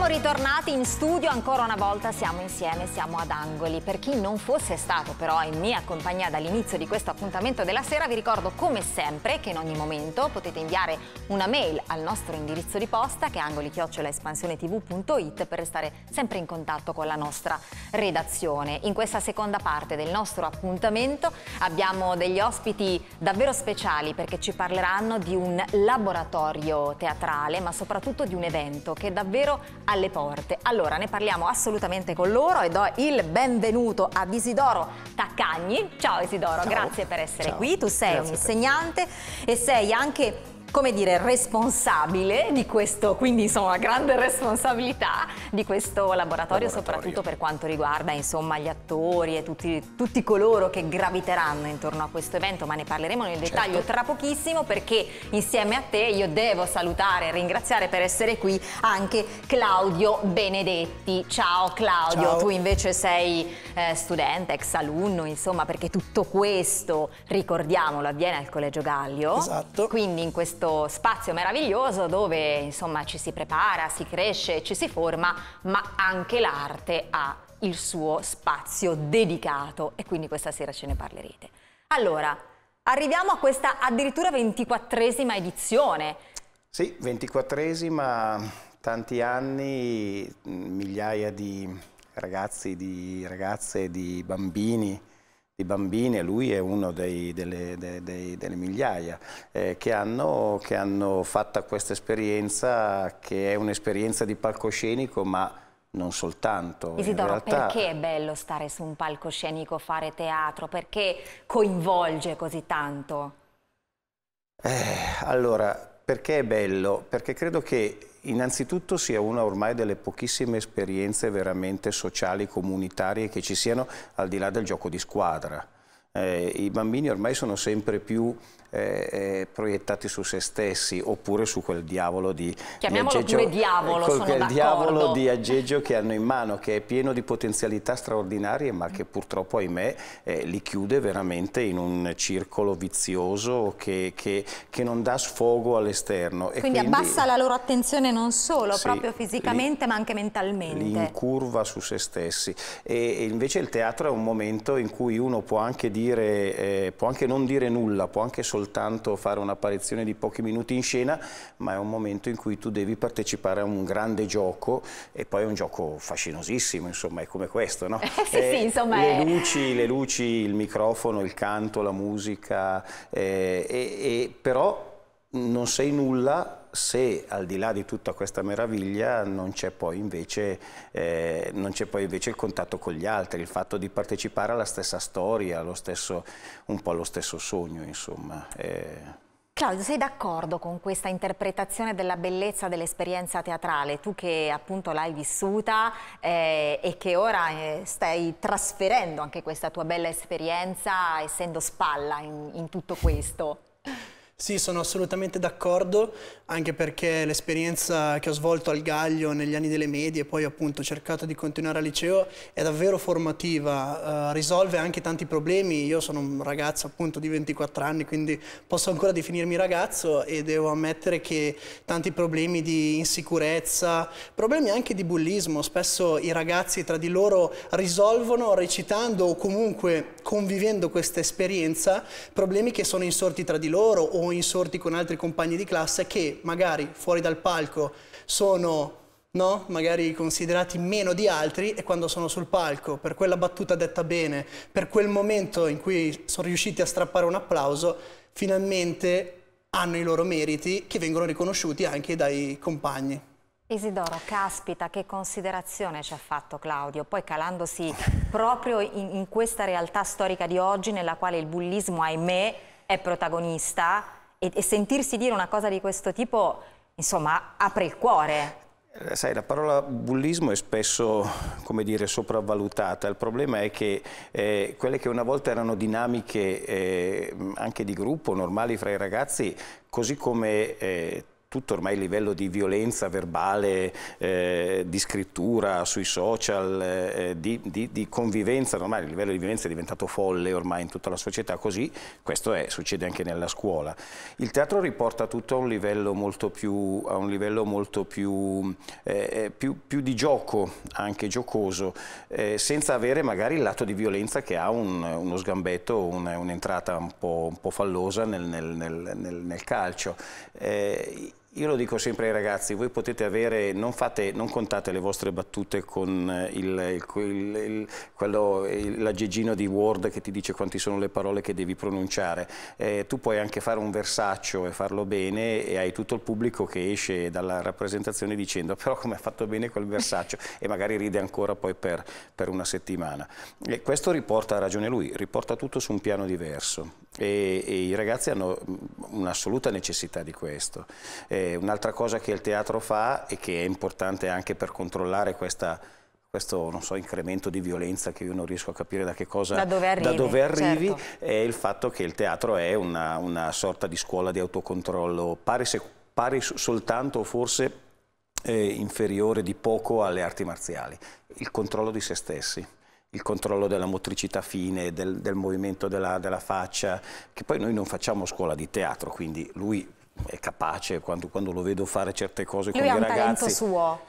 Siamo ritornati in studio, ancora una volta siamo insieme, siamo ad Angoli. Per chi non fosse stato però in mia compagnia dall'inizio di questo appuntamento della sera, vi ricordo come sempre che in ogni momento potete inviare una mail al nostro indirizzo di posta che è angolichiocciolaespansionetv.it per restare sempre in contatto con la nostra redazione. In questa seconda parte del nostro appuntamento abbiamo degli ospiti davvero speciali perché ci parleranno di un laboratorio teatrale ma soprattutto di un evento che davvero alla alle porte. Allora, ne parliamo assolutamente con loro e do il benvenuto ad Isidoro Taccagni. Ciao Isidoro, Ciao. grazie per essere Ciao. qui. Tu sei grazie un insegnante e sei anche come dire, responsabile di questo, quindi insomma grande responsabilità di questo laboratorio, laboratorio. soprattutto per quanto riguarda insomma gli attori e tutti, tutti, coloro che graviteranno intorno a questo evento, ma ne parleremo nel dettaglio certo. tra pochissimo perché insieme a te io devo salutare e ringraziare per essere qui anche Claudio Benedetti. Ciao Claudio, Ciao. tu invece sei eh, studente, ex alunno, insomma perché tutto questo, ricordiamolo, avviene al Collegio Gallio. Esatto. Quindi in questo questo spazio meraviglioso dove insomma ci si prepara, si cresce, ci si forma, ma anche l'arte ha il suo spazio dedicato e quindi questa sera ce ne parlerete. Allora, arriviamo a questa addirittura ventiquattresima edizione. Sì, ventiquattresima, tanti anni, migliaia di ragazzi, di ragazze, di bambini, di bambini lui è uno dei, delle, dei, dei, delle, migliaia eh, che, hanno, che hanno fatta questa esperienza che è un'esperienza di palcoscenico ma non soltanto. Isidoro, realtà... perché è bello stare su un palcoscenico, fare teatro? Perché coinvolge così tanto? Eh, allora, perché è bello? Perché credo che innanzitutto sia una ormai delle pochissime esperienze veramente sociali, comunitarie che ci siano al di là del gioco di squadra. Eh, I bambini ormai sono sempre più eh, eh, proiettati su se stessi oppure su quel diavolo di chiamiamolo di aggeggio, pure diavolo, quel, quel diavolo di aggeggio che hanno in mano che è pieno di potenzialità straordinarie ma che purtroppo ahimè eh, li chiude veramente in un circolo vizioso che, che, che non dà sfogo all'esterno quindi, quindi, abbassa la loro attenzione non solo sì, proprio fisicamente li, ma anche mentalmente li incurva su se stessi e, e, invece il teatro è un momento in cui uno può anche dire eh, può anche non dire nulla può anche soltanto soltanto fare un'apparizione di pochi minuti in scena, ma è un momento in cui tu devi partecipare a un grande gioco e poi è un gioco fascinosissimo, insomma, è come questo, no? Eh, sì, eh, sì, insomma, le, è... luci, le luci, il microfono, il canto, la musica, eh, e, e, però non sei nulla se al di là di tutta questa meraviglia non c'è poi, eh, poi, invece il contatto con gli altri, il fatto di partecipare alla stessa storia, stesso, un po' allo stesso sogno insomma. Eh. Claudio, sei d'accordo con questa interpretazione della bellezza dell'esperienza teatrale? Tu che appunto l'hai vissuta eh, e che ora eh, stai trasferendo anche questa tua bella esperienza essendo spalla in, in tutto questo. Sì, sono assolutamente d'accordo, anche perché l'esperienza che ho svolto al Gaglio negli anni delle medie, poi appunto ho cercato di continuare al liceo, è davvero formativa, uh, risolve anche tanti problemi. Io sono un ragazzo appunto di 24 anni, quindi posso ancora definirmi ragazzo e devo ammettere che tanti problemi di insicurezza, problemi anche di bullismo, spesso i ragazzi tra di loro risolvono recitando o comunque convivendo questa esperienza, problemi che sono insorti tra di loro o insorti con altri compagni di classe che magari fuori dal palco sono no? magari considerati meno di altri e quando sono sul palco, per quella battuta detta bene, per quel momento in cui sono riusciti a strappare un applauso, finalmente hanno i loro meriti che vengono riconosciuti anche dai compagni. Isidoro, caspita, che considerazione ci ha fatto Claudio, poi calandosi proprio in, in questa realtà storica di oggi nella quale il bullismo, ahimè, è protagonista e, e sentirsi dire una cosa di questo tipo, insomma, apre il cuore. Eh, sai, la parola bullismo è spesso, come dire, sopravvalutata. Il problema è che eh, quelle che una volta erano dinamiche eh, anche di gruppo, normali fra i ragazzi, così come eh, tutto ormai il livello di violenza verbale, eh, di scrittura sui social, eh, di, di, di, convivenza ormai il livello di violenza è diventato folle ormai in tutta la società, così questo è, succede anche nella scuola. Il teatro riporta tutto a un livello molto più, livello molto più, eh, eh, più, più di gioco, anche giocoso, eh, senza avere magari il lato di violenza che ha un, uno sgambetto, un'entrata un, po', un po' fallosa nel, nel, nel, nel calcio. Eh, io lo dico sempre ai ragazzi, voi potete avere, non, fate, non contate le vostre battute con eh, l'aggeggino di Word che ti dice quanti sono le parole che devi pronunciare. Eh, tu puoi anche fare un versaccio e farlo bene e hai tutto il pubblico che esce dalla rappresentazione dicendo però come ha fatto bene quel versaccio e magari ride ancora poi per, per una settimana. E questo riporta, ha ragione lui, riporta tutto su un piano diverso e, e i ragazzi hanno mm, un'assoluta necessità di questo. Un'altra cosa che il teatro fa e che è importante anche per controllare questa questo so, incremento di violenza che io non riesco a capire da che cosa da dove arrivi, da dove arrivi certo. è il fatto che il teatro è una, una sorta di scuola di autocontrollo pari, se, pari soltanto forse eh, inferiore di poco alle arti marziali il controllo di se stessi il controllo della motricità fine, del, del movimento della, della, faccia, che poi noi non facciamo scuola di teatro, quindi lui è capace quando, quando lo vedo fare certe cose lui con i ragazzi. Lui ha un talento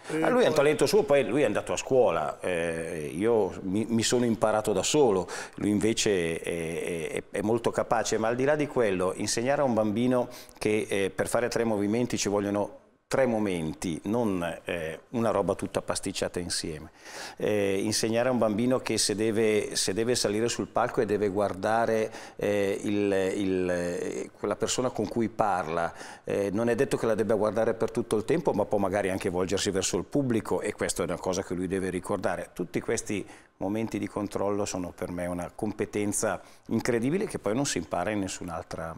suo. Ah, lui è un talento suo, poi lui è andato a scuola, eh, io mi, mi, sono imparato da solo, lui invece è, è, è, molto capace, ma al di là di quello, insegnare a un bambino che eh, per fare tre movimenti ci vogliono tre momenti, non eh, una roba tutta pasticciata insieme. Eh, insegnare a un bambino che se deve, se deve, salire sul palco e deve guardare eh, il, il, quella eh, persona con cui parla, eh, non è detto che la debba guardare per tutto il tempo, ma può magari anche volgersi verso il pubblico e questa è una cosa che lui deve ricordare. Tutti questi momenti di controllo sono per me una competenza incredibile che poi non si impara in nessun'altra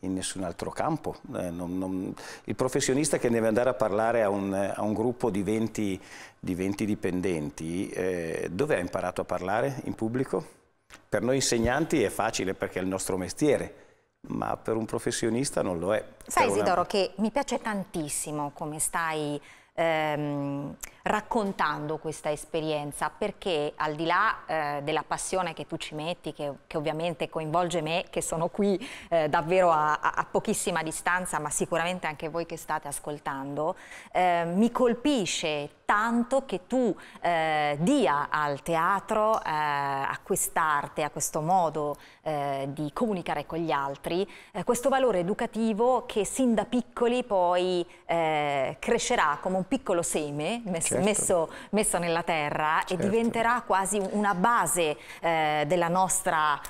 in nessun altro campo. Eh, non, non... il professionista che deve andare a parlare a un, a un gruppo di 20, di 20 dipendenti, eh, dove ha imparato a parlare in pubblico? Per noi insegnanti è facile perché è il nostro mestiere, ma per un professionista non lo è. Sai Isidoro che mi piace tantissimo come stai ehm, raccontando questa esperienza? Perché al di là eh, della passione che tu ci metti, che, che ovviamente coinvolge me, che sono qui eh, davvero a, a, pochissima distanza, ma sicuramente anche voi che state ascoltando, eh, mi colpisce tanto che tu eh, dia al teatro, eh, a quest'arte, a questo modo eh, di comunicare con gli altri, questo valore educativo che sin da piccoli poi crescerà come un un piccolo seme messo, certo. messo, messo nella terra certo. e diventerà quasi una base eh, della nostra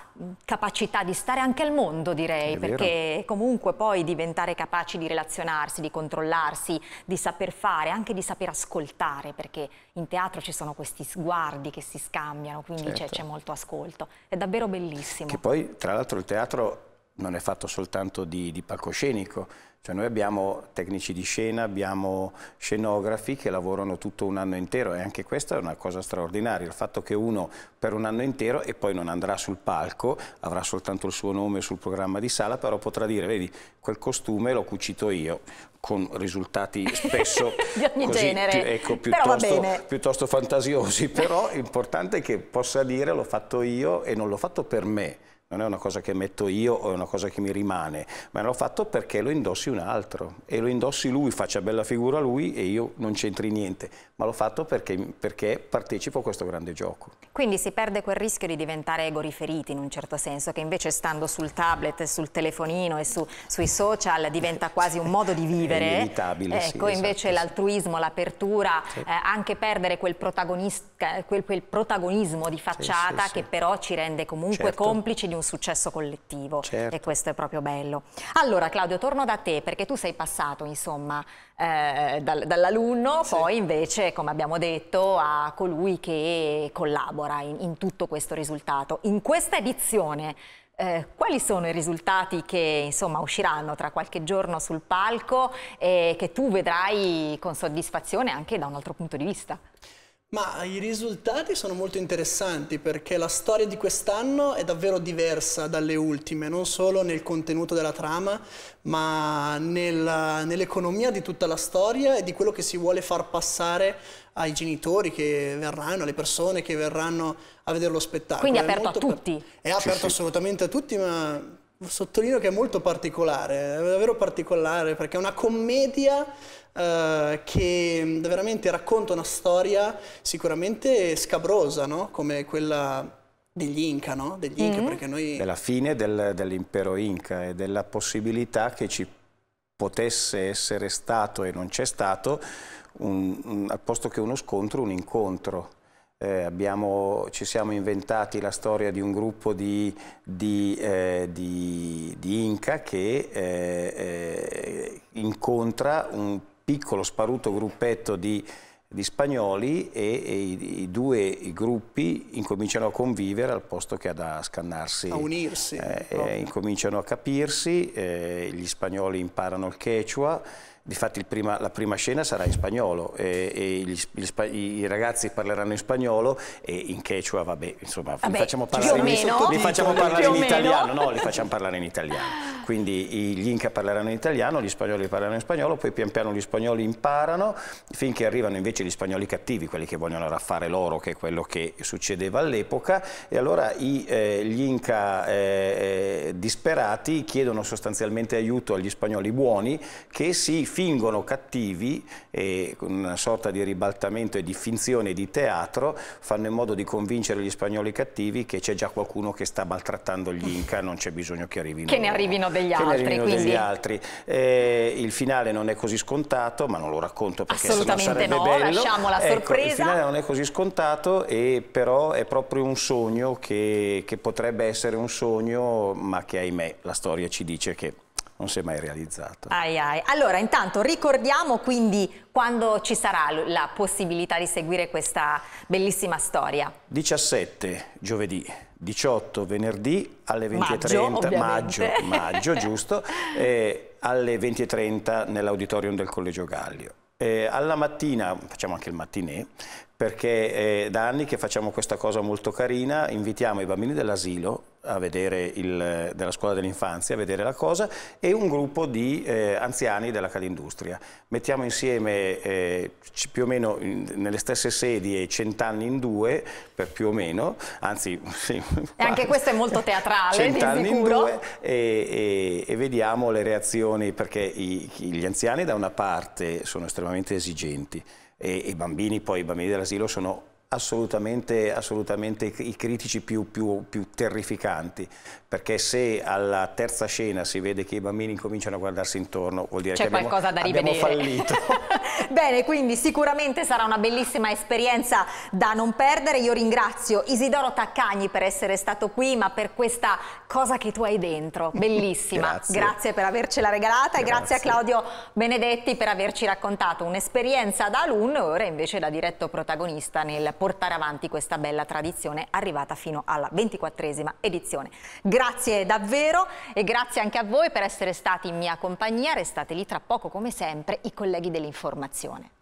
capacità di stare anche al mondo direi, perché comunque poi diventare capaci di relazionarsi, di controllarsi, di saper fare, anche di saper ascoltare, perché in teatro ci sono questi sguardi che si scambiano, quindi certo. c'è molto ascolto. È davvero bellissimo. Che poi tra l'altro il teatro non è fatto soltanto di, di palcoscenico, cioè noi abbiamo tecnici di scena, abbiamo scenografi che lavorano tutto un anno intero e anche questa è una cosa straordinaria, il fatto che uno per un anno intero e poi non andrà sul palco, avrà soltanto il suo nome sul programma di sala, però potrà dire, vedi, quel costume l'ho cucito io, con risultati spesso di ogni così, genere, ecco, piuttosto, piuttosto fantasiosi, però l'importante è che possa dire l'ho fatto io e non l'ho fatto per me, non è una cosa che metto io o è una cosa che mi rimane, ma l'ho fatto perché lo indossi un altro e lo indossi lui, faccia bella figura lui e io non c'entri niente, ma l'ho fatto perché, perché, partecipo a questo grande gioco. Quindi si perde quel rischio di diventare egoriferiti in un certo senso, che invece stando sul tablet, sul telefonino e su, sui social diventa quasi un modo di vivere. è inevitabile, Ecco, sì, invece esatto, l'altruismo, sì. l'apertura, sì. eh, anche perdere quel, quel, quel protagonismo di facciata che però ci rende comunque certo. complici di un successo collettivo certo. e questo è proprio bello. Allora Claudio, torno da te perché tu sei passato insomma eh, dal, dall'alunno, sì. poi invece come abbiamo detto a colui che collabora in, in tutto questo risultato. In questa edizione eh, quali sono i risultati che insomma, usciranno tra qualche giorno sul palco e che tu vedrai con soddisfazione anche da un altro punto di vista? Ma i risultati sono molto interessanti perché la storia di quest'anno è davvero diversa dalle ultime, non solo nel contenuto della trama, ma nel, nell'economia di tutta la storia e di quello che si vuole far passare ai genitori che verranno, alle persone che verranno a vedere lo spettacolo. Quindi è aperto è a tutti. Per... È aperto sì, assolutamente sì. a tutti, ma sottolineo che è molto particolare, è davvero particolare perché è una commedia eh, che veramente racconta una storia sicuramente scabrosa, no? come quella degli Inca, no? degli Inca mm -hmm. noi... Della fine del, dell'impero Inca e della possibilità che ci potesse essere stato e non c'è stato, un, un, al posto che uno scontro, un incontro eh, abbiamo, ci siamo inventati la storia di un gruppo di, di, eh, di, di Inca che eh, eh, incontra un piccolo sparuto gruppetto di di spagnoli e, e i, i, due i gruppi incominciano a convivere al posto che ad a scannarsi. A unirsi. Eh, eh, incominciano a capirsi, eh, gli spagnoli imparano il quechua Difatti prima, la prima scena sarà in spagnolo e, e gli, gli, i ragazzi parleranno in spagnolo e in quechua, vabbè, insomma, vabbè, ah li facciamo parlare, in, meno, li facciamo parlare in italiano, no, li facciamo parlare in italiano. Quindi gli inca parleranno in italiano, gli spagnoli parleranno in spagnolo, poi pian piano gli spagnoli imparano, finché arrivano invece gli spagnoli cattivi, quelli che vogliono raffare l'oro, che è quello che succedeva all'epoca, e allora i, eh, gli inca eh, eh disperati chiedono sostanzialmente aiuto agli spagnoli buoni che si fingono cattivi e con una sorta di ribaltamento e di finzione di teatro fanno in modo di convincere gli spagnoli cattivi che c'è già qualcuno che sta maltrattando gli Inca, non c'è bisogno che arrivino, che ne arrivino degli che altri. Ne arrivino degli altri. Eh, il finale non è così scontato, ma non lo racconto perché sennò sarebbe no, bello. lasciamo la ecco, sorpresa. il finale non è così scontato, e però è proprio un sogno che, che potrebbe essere un sogno, ma che ahimè la storia ci dice che non si è mai realizzato. Ai ai. Allora, intanto ricordiamo quindi quando ci sarà la possibilità di seguire questa bellissima storia. 17 giovedì, 18 venerdì alle 20.30, maggio, maggio, maggio, giusto, eh, alle 20.30 nell'auditorium del Collegio Gallio. Eh, alla mattina, facciamo anche il mattinè, perché è eh, da anni che facciamo questa cosa molto carina, invitiamo i bambini dell'asilo il, della scuola dell'infanzia a vedere la cosa e un gruppo di eh, anziani della Calindustria. Mettiamo insieme eh, più o meno in, nelle stesse sedie cent'anni in due, per più o meno, anzi... Sì, anche questo è molto teatrale, Cent'anni in due e, e, e, vediamo le reazioni perché i, gli anziani da una parte sono estremamente esigenti, e i bambini, poi i bambini dell'asilo sono assolutamente, assolutamente i critici più, più, più, terrificanti, perché se alla terza scena si vede che i bambini cominciano a guardarsi intorno, vuol dire che abbiamo, abbiamo fallito. Bene, quindi sicuramente sarà una bellissima esperienza da non perdere. Io ringrazio Isidoro Taccagni per essere stato qui, ma per questa cosa che tu hai dentro, bellissima. grazie. grazie. per avercela regalata grazie. e grazie a Claudio Benedetti per averci raccontato un'esperienza da alunno e ora invece da diretto protagonista nel podcast portare avanti questa bella tradizione arrivata fino alla 24esima edizione. Grazie davvero e grazie anche a voi per essere stati in mia compagnia, restate lì tra poco come sempre i colleghi dell'informazione.